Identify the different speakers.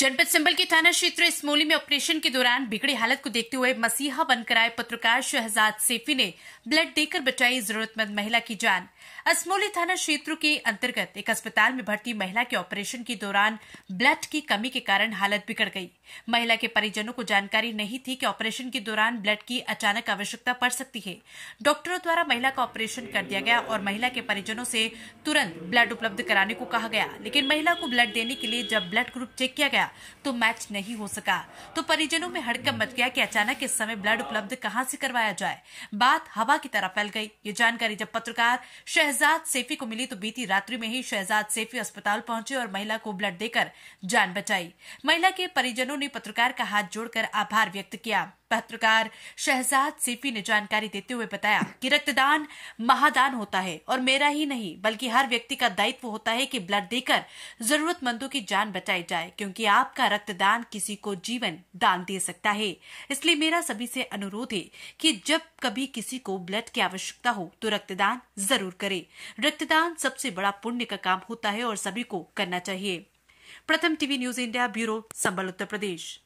Speaker 1: जनपद संबल के थाना क्षेत्र स्मोली में ऑपरेशन के दौरान बिगड़ी हालत को देखते हुए मसीहा बनकर आए पत्रकार शहजाद सेफी ने ब्लड देकर बचाई जरूरतमंद महिला की जान असमोली थाना क्षेत्र के अंतर्गत एक अस्पताल में भर्ती महिला के ऑपरेशन के दौरान ब्लड की कमी के कारण हालत बिगड़ गई महिला के परिजनों को जानकारी नहीं थी कि ऑपरेशन के दौरान ब्लड की अचानक आवश्यकता पड़ सकती है डॉक्टरों द्वारा महिला का ऑपरेशन कर दिया गया और महिला के परिजनों से तुरंत ब्लड उपलब्ध कराने को कहा गया लेकिन महिला को ब्लड देने के लिए जब ब्लड ग्रुप चेक किया गया गया तो मैच नहीं हो सका तो परिजनों में हड़कम मच गया कि अचानक इस समय ब्लड उपलब्ध कहां से करवाया जाए बात हवा की तरह फैल गई ये जानकारी जब पत्रकार शहजाद सेफी को मिली तो बीती रात्रि में ही शहजाद सेफी अस्पताल पहुंचे और महिला को ब्लड देकर जान बचाई महिला के परिजनों ने पत्रकार का हाथ जोड़कर आभार व्यक्त किया पत्रकार शहजाद सेफी ने जानकारी देते हुए बताया कि रक्तदान महादान होता है और मेरा ही नहीं बल्कि हर व्यक्ति का दायित्व होता है कि ब्लड देकर जरूरतमंदों की जान बचाई जाए क्योंकि आपका रक्तदान किसी को जीवन दान दे सकता है इसलिए मेरा सभी से अनुरोध है कि जब कभी किसी को ब्लड की आवश्यकता हो तो रक्तदान जरूर करे रक्तदान सबसे बड़ा पुण्य का काम होता है और सभी को करना चाहिए प्रथम TV news India bureau Sambhal Uttar प्रदेश